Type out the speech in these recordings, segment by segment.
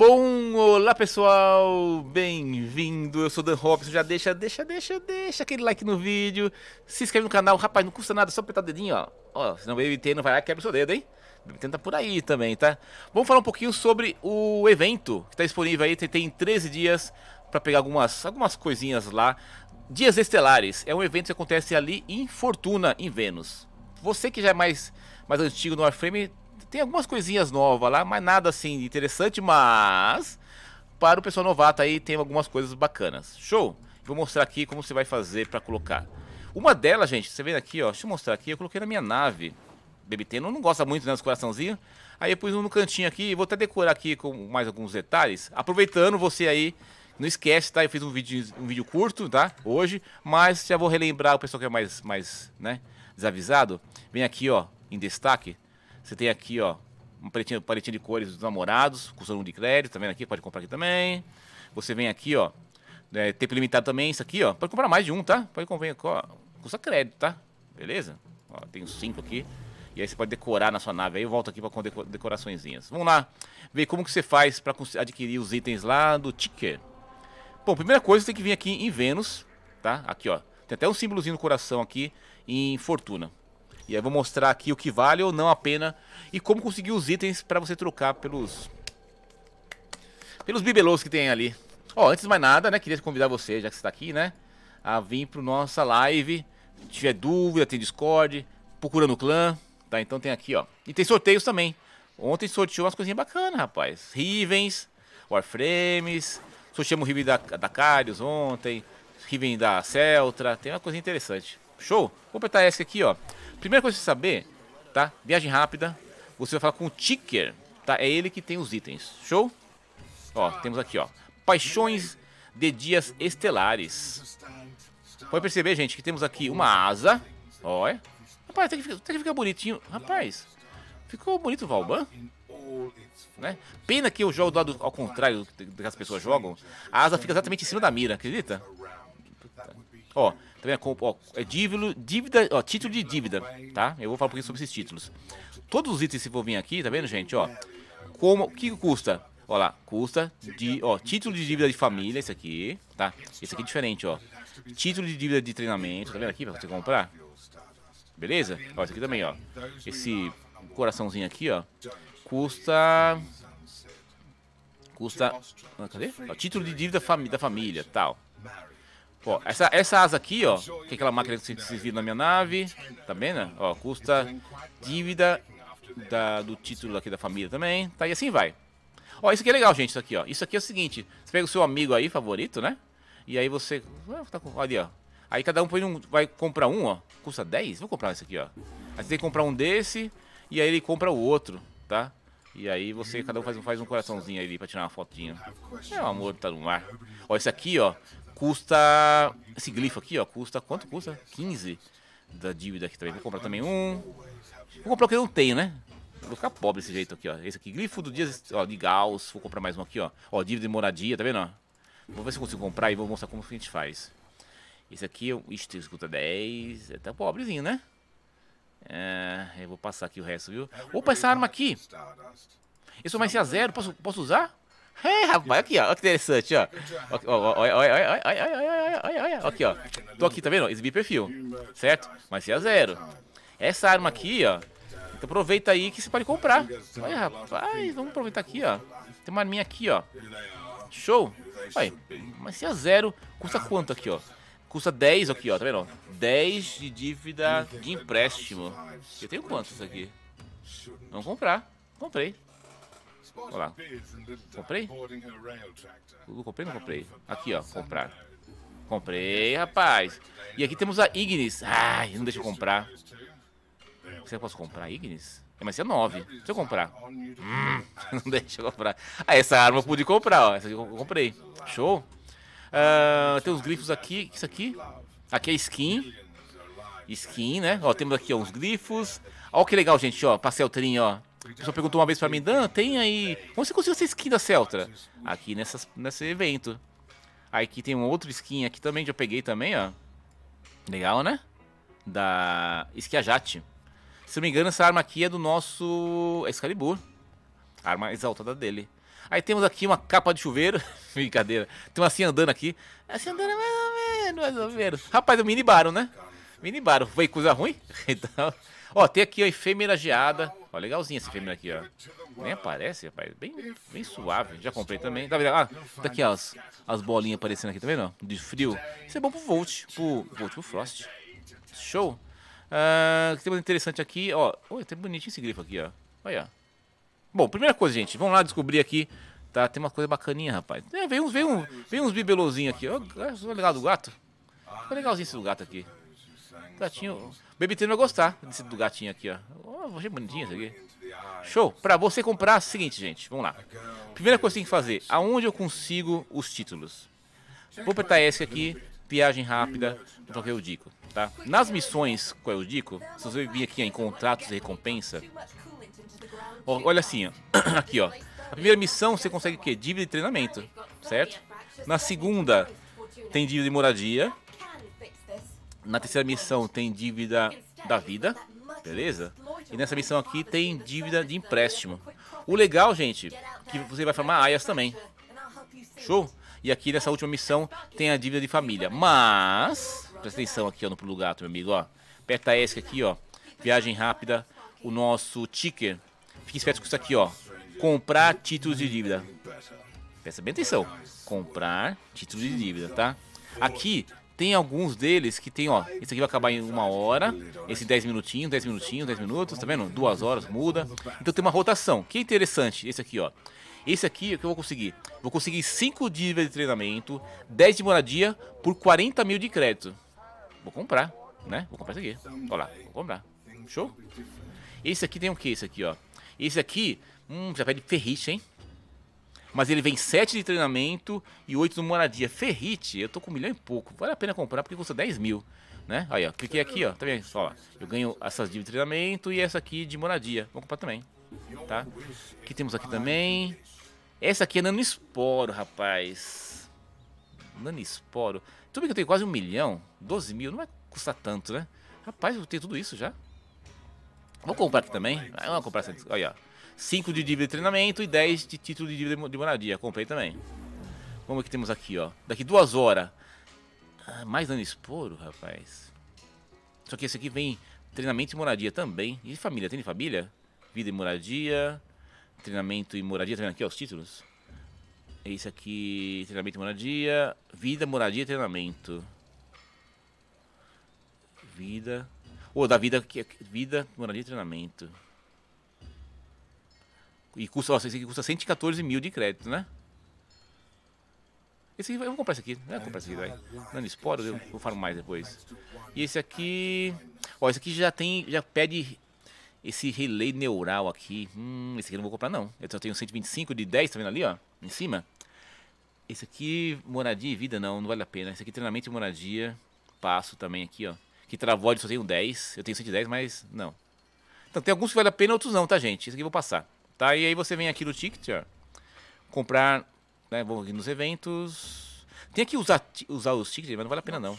Bom, olá pessoal, bem-vindo, eu sou Dan Robson, já deixa, deixa, deixa, deixa aquele like no vídeo, se inscreve no canal, rapaz, não custa nada, só apertar o dedinho, ó, ó, senão o BBT não vai lá quebra o seu dedo, hein? Tenta por aí também, tá? Vamos falar um pouquinho sobre o evento que tá disponível aí, tem 13 dias para pegar algumas, algumas coisinhas lá. Dias Estelares, é um evento que acontece ali em Fortuna, em Vênus. Você que já é mais, mais antigo no Warframe, tem algumas coisinhas novas lá, mas nada assim interessante, mas para o pessoal novato aí tem algumas coisas bacanas. Show! Vou mostrar aqui como você vai fazer para colocar. Uma delas, gente, você vê aqui, ó, deixa eu mostrar aqui, eu coloquei na minha nave. BBT não, não gosta muito né, dos coraçãozinhos. Aí eu pus um no cantinho aqui, vou até decorar aqui com mais alguns detalhes. Aproveitando você aí, não esquece, tá? Eu fiz um vídeo, um vídeo curto, tá? Hoje, mas já vou relembrar o pessoal que é mais, mais né, desavisado. Vem aqui, ó, em destaque. Você tem aqui, ó, um pretinho, paletinha de cores dos namorados, custando um de crédito, tá vendo aqui? Pode comprar aqui também. Você vem aqui, ó, é, tempo limitado também, isso aqui, ó. Pode comprar mais de um, tá? Pode comprar, ó, custa crédito, tá? Beleza? Ó, tem uns cinco aqui. E aí você pode decorar na sua nave. Aí eu volto aqui para com decoraçõezinhas. Vamos lá. Ver como que você faz para adquirir os itens lá do ticket. Bom, primeira coisa, você tem que vir aqui em Vênus, tá? Aqui, ó. Tem até um símbolozinho no coração aqui em Fortuna. E aí eu vou mostrar aqui o que vale ou não a pena e como conseguir os itens para você trocar pelos pelos bibelôs que tem ali. Ó, oh, antes de mais nada, né, queria convidar você, já que você tá aqui, né, a vir pro nossa live. Se tiver dúvida, tem Discord, procurando o clã, tá? Então tem aqui, ó. E tem sorteios também. Ontem sorteou umas coisinhas bacanas, rapaz. Rivens, Warframes, sorteamos o Riven da, da Carius ontem, Riven da Celtra, tem uma coisa interessante. Show? Vou apertar esse aqui, ó. Primeira coisa que você saber, tá? Viagem rápida, você vai falar com o Ticker, tá? É ele que tem os itens. Show? Ó, temos aqui, ó. Paixões de dias estelares. Pode perceber, gente, que temos aqui uma asa. ó, é. Rapaz, até que, fica, até que fica bonitinho. Rapaz, ficou bonito o Valban. Né? Pena que eu jogo do lado ao contrário do que as pessoas jogam. A asa fica exatamente em cima da mira, acredita? Ó, também é, ó, é dívida, dívida ó, título de dívida, tá? Eu vou falar um pouquinho sobre esses títulos. Todos os itens que vão vir aqui, tá vendo, gente? Ó, como, o que custa? Olha lá, custa de, ó, título de dívida de família, esse aqui, tá? Esse aqui é diferente, ó. Título de dívida de treinamento, tá vendo aqui pra você comprar? Beleza? Ó, esse aqui também, ó. Esse coraçãozinho aqui, ó, custa custa, ah, cadê? Ó, título de dívida fami da família, tal. Ó, essa, essa asa aqui, ó, que é aquela máquina que vocês viram na minha nave, tá vendo? Né? Ó, custa dívida da, do título aqui da família também, tá? E assim vai. Ó, isso aqui é legal, gente, isso aqui, ó. Isso aqui é o seguinte, você pega o seu amigo aí, favorito, né? E aí você... Ah, tá ali, ó. Aí cada um põe um, vai comprar um, ó. Custa 10? Vou comprar esse aqui, ó. Aí você tem que comprar um desse e aí ele compra o outro, tá? E aí você, cada um faz um, faz um coraçãozinho ali pra tirar uma fotinho. É o amor que tá no mar. Ó, esse aqui, ó, custa. Esse glifo aqui, ó, custa. Quanto custa? 15 da dívida aqui também. Vou comprar também um. Vou comprar o que eu não tenho, né? Vou ficar pobre desse jeito aqui, ó. Esse aqui, glifo do dia ó, de Gauss. Vou comprar mais um aqui, ó. Ó, dívida de moradia, tá vendo, ó? Vou ver se eu consigo comprar e vou mostrar como a gente faz. Esse aqui, isto escuta 10. É tá pobrezinho, né? É, eu vou passar aqui o resto, viu? Opa, essa arma aqui. Eu mais mais a zero, posso, posso usar? É, rapaz, aqui, ó. Olha que interessante, ó. Olha, olha, olha, olha, olha, olha, Aqui, ó. Tô aqui, tá vendo? Exibir perfil. Certo? Mas se é zero. Essa arma aqui, ó. Então aproveita aí que você pode comprar. Olha, rapaz, vamos aproveitar aqui, ó. Tem uma arminha aqui, ó. Show. Vai. mas se é zero, custa quanto aqui, ó? Custa 10 aqui, ó, tá vendo? 10 de dívida de empréstimo. Eu tenho quanto isso aqui? Vamos comprar. Comprei. Olha lá. Comprei? comprei ou não comprei? Aqui, ó. Comprar. Comprei, rapaz. E aqui temos a Ignis. Ai, não deixa eu comprar. Será que eu posso comprar a Ignis? É, mas é 9. Deixa eu comprar. Hum, não deixa eu comprar. Ah, essa arma eu pude comprar, ó. Essa eu comprei. Show. Uh, tem uns grifos aqui. É isso aqui? Aqui é skin. Skin, né? Ó, temos aqui ó, uns grifos. Ó que legal, gente, ó. passei o trim, ó pessoa perguntou uma vez para mim, Dan, tem aí. Onde você conseguiu essa skin da Celtra? Aqui nessas, nesse evento. Aí aqui tem um outro skin aqui também, já peguei também, ó. Legal, né? Da Esquiajate. Se não me engano, essa arma aqui é do nosso Excalibur. A arma exaltada dele. Aí temos aqui uma capa de chuveiro. Brincadeira. Tem uma assim andando aqui. Assim é, andando é mais ou menos, mais ou menos. Rapaz, é um baron, né? baron. Foi coisa ruim? então. Ó, tem aqui a efêmera geada. Ó, legalzinha essa fêmea aqui, ó. Nem aparece, rapaz. Bem, bem suave. Já comprei também. Tá vendo? Ah, tá aqui as, as bolinhas aparecendo aqui, tá vendo? De frio. Isso é bom pro Volt. Pro, Volt, pro Frost. Show. Uh, que tem coisa interessante aqui, ó. Oi, tem bonitinho esse grifo aqui, ó. Olha. Bom, primeira coisa, gente. Vamos lá descobrir aqui. Tá, tem uma coisa bacaninha, rapaz. É, vem uns, vem um, vem uns bibelozinhos aqui. Ó, legal do gato. Ficou legalzinho esse do gato aqui. Gatinho. Bebeteiro vai gostar desse do gatinho aqui, ó. Oh, achei bonitinho isso aqui. Show. Pra você comprar, é o seguinte, gente. Vamos lá. Primeira coisa que tem que fazer. Aonde eu consigo os títulos? Vou apertar esse aqui. Viagem rápida. Então que eu dico, tá? Nas missões com o Dico, se você vir aqui ó, em contratos e recompensa. Ó, olha assim, ó. aqui, ó. A primeira missão você consegue o quê? Dívida de treinamento, certo? Na segunda tem dívida de moradia, na terceira missão tem dívida da vida, beleza? E nessa missão aqui tem dívida de empréstimo. O legal, gente, que você vai formar aias também. Show? E aqui nessa última missão tem a dívida de família. Mas, presta atenção aqui ó, no pulo gato, meu amigo, ó. Aperta ESC aqui, ó. Viagem rápida, o nosso ticker. Fique esperto com isso aqui, ó. Comprar títulos de dívida. Presta bem atenção. Comprar títulos de dívida, tá? Aqui tem alguns deles que tem, ó, esse aqui vai acabar em uma hora, esse 10 minutinhos, 10 minutinhos, 10 minutos, tá vendo? Duas horas, muda. Então tem uma rotação, que é interessante, esse aqui, ó. Esse aqui, é o que eu vou conseguir? Vou conseguir 5 dívidas de treinamento, 10 de moradia, por 40 mil de crédito. Vou comprar, né? Vou comprar isso aqui. Olha lá, vou comprar. Show? Esse aqui tem o que, esse aqui, ó? Esse aqui, hum, já pede ferriche, hein? Mas ele vem 7 de treinamento e 8 de moradia. Ferrite, eu tô com um milhão e pouco. Vale a pena comprar porque custa 10 mil. Né? Aí, ó, cliquei aqui, ó, tá vendo? Ó, eu ganho essas de treinamento e essa aqui de moradia. Vou comprar também, tá? Aqui que temos aqui também? Essa aqui é nanosporo, rapaz. Nanosporo. Tudo bem que eu tenho quase um milhão, 12 mil, não vai custar tanto, né? Rapaz, eu tenho tudo isso já. Vou comprar aqui também. Vamos comprar essa. Olha, ó. 5 de dívida de treinamento e 10 de título de dívida de moradia. Comprei também. Vamos ver o que temos aqui, ó. Daqui duas horas. Ah, mais dano esporo, rapaz. Só que esse aqui vem treinamento e moradia também. E família? Tem de família? Vida e moradia. Treinamento e moradia. Tá vendo aqui, ó, os títulos? É esse aqui, treinamento e moradia. Vida, moradia e treinamento. Vida. Ou oh, da vida, é, vida, moradia e treinamento. E custa, ó, esse aqui custa 114 mil de crédito, né? Esse aqui, eu vou comprar esse aqui. né vou comprar esse aqui, vai. Dando esporo, eu, eu falar mais depois. E esse aqui... Ó, esse aqui já tem... Já pede esse relay neural aqui. Hum, esse aqui eu não vou comprar, não. Eu só tenho 125 de 10, tá vendo ali, ó? Em cima. Esse aqui, moradia e vida, não. Não vale a pena. Esse aqui, treinamento e moradia. Passo também aqui, ó. Que travode só tenho 10. Eu tenho 110, mas não. Então tem alguns que vale a pena, outros não, tá, gente? Esse aqui eu vou passar. Tá? E aí você vem aqui no Ticket, ó, comprar, né, vou aqui nos eventos. Tem que usar, usar os tickets, mas não vale a pena não.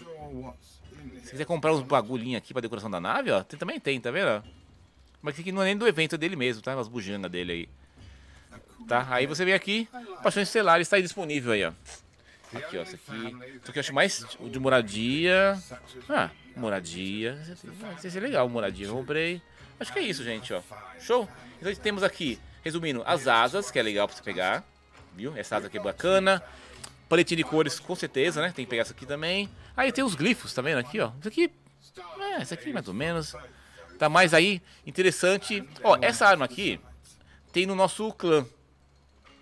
Se quiser comprar uns bagulhinhos aqui pra decoração da nave, ó, também tem, tá vendo? Mas aqui não é nem do evento dele mesmo, tá? As buginas dele aí. Tá? Aí você vem aqui, Paixões estelar, está aí disponível aí, ó. Aqui, ó, isso aqui. Isso aqui eu acho mais o de moradia. Ah, moradia. Isso é legal, moradia. Eu comprei. Acho que é isso, gente, ó. Show? Então temos aqui Resumindo, as asas, que é legal pra você pegar. Viu? Essa asa aqui é bacana. Paletinha de cores, com certeza, né? Tem que pegar essa aqui também. Aí tem os glifos, tá vendo? Aqui, ó. Isso aqui... É, isso aqui mais ou menos. Tá mais aí, interessante. Ó, essa arma aqui tem no nosso clã.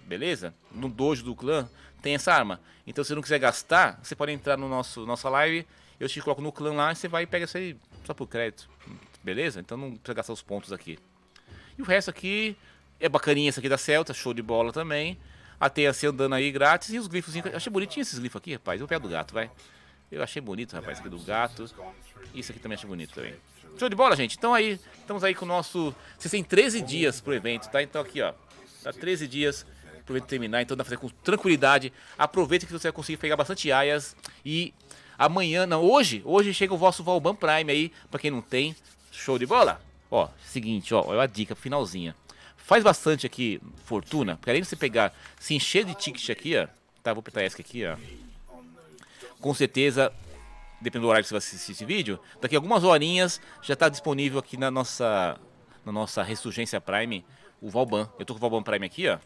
Beleza? No dojo do clã tem essa arma. Então se você não quiser gastar, você pode entrar no nosso nossa live. Eu te coloco no clã lá e você vai e pega isso aí só por crédito. Beleza? Então não precisa gastar os pontos aqui. E o resto aqui é bacaninha essa aqui da Celta, show de bola também. A teia andando aí grátis. E os glifos. Achei bonitinho esses glifos aqui, rapaz. Eu pego do gato, vai. Eu achei bonito, rapaz, aqui do gato. Isso aqui também achei bonito também. Show de bola, gente. Então aí, estamos aí com o nosso. Vocês têm 13 dias pro evento, tá? Então aqui, ó. Tá 13 dias pro evento terminar. Então dá pra fazer com tranquilidade. Aproveita que você vai conseguir pegar bastante aias. E amanhã, não, hoje, hoje chega o vosso Valban Prime aí, pra quem não tem. Show de bola? Ó, seguinte, ó, é uma dica finalzinha. Faz bastante aqui fortuna, porque além de você pegar, se encher de ticket aqui, ó. Tá, vou apertar ESC aqui, ó. Com certeza, dependendo do horário que você vai assistir esse vídeo, daqui a algumas horinhas já está disponível aqui na nossa, na nossa Ressurgência Prime o Valban. Eu tô com o Valban Prime aqui, ó.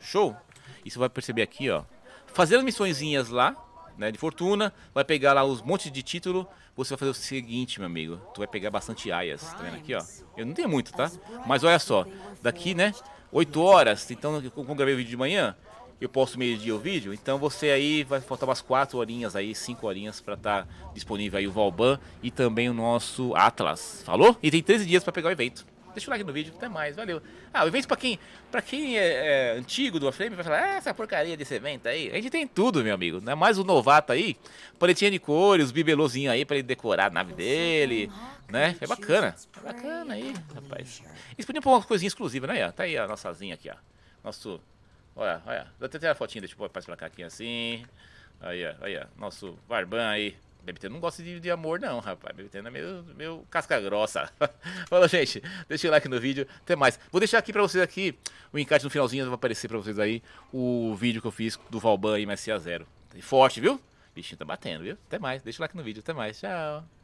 Show! E você vai perceber aqui, ó. Fazendo missõezinhas lá, né, de fortuna, vai pegar lá os montes de título, você vai fazer o seguinte, meu amigo, tu vai pegar bastante aias, tá vendo aqui, ó? Eu não tenho muito, tá? Mas olha só, daqui, né, 8 horas, então como eu gravei o vídeo de manhã, eu posto meio-dia o vídeo, então você aí vai faltar umas 4 horinhas aí, 5 horinhas para estar tá disponível aí o Valban e também o nosso Atlas, falou? E tem 13 dias para pegar o evento deixa o like no vídeo, até mais, valeu. Ah, o evento pra quem, pra quem é, é antigo do Aflame vai falar, ah, essa porcaria desse evento aí. A gente tem tudo, meu amigo, né? Mais o um novato aí, paletinha de cores, bibelôzinho aí pra ele decorar a nave dele, né? É bacana, é bacana aí, rapaz. Isso podia pôr uma coisinha exclusiva, né? Tá aí a nossa zinha aqui, ó. Nosso, olha, olha, dá até a fotinha, deixa eu pôr pra cá aqui assim. Aí, ó, aí, ó, nosso barban aí. BBT não gosta de, de amor, não, rapaz. BBT é meio, meio casca grossa. Falou, gente. Deixa o like no vídeo. Até mais. Vou deixar aqui pra vocês aqui o encaixe no finalzinho. Vai aparecer pra vocês aí o vídeo que eu fiz do Valban e MSA Zero. Tá forte, viu? Bichinho tá batendo, viu? Até mais. Deixa o like no vídeo. Até mais. Tchau.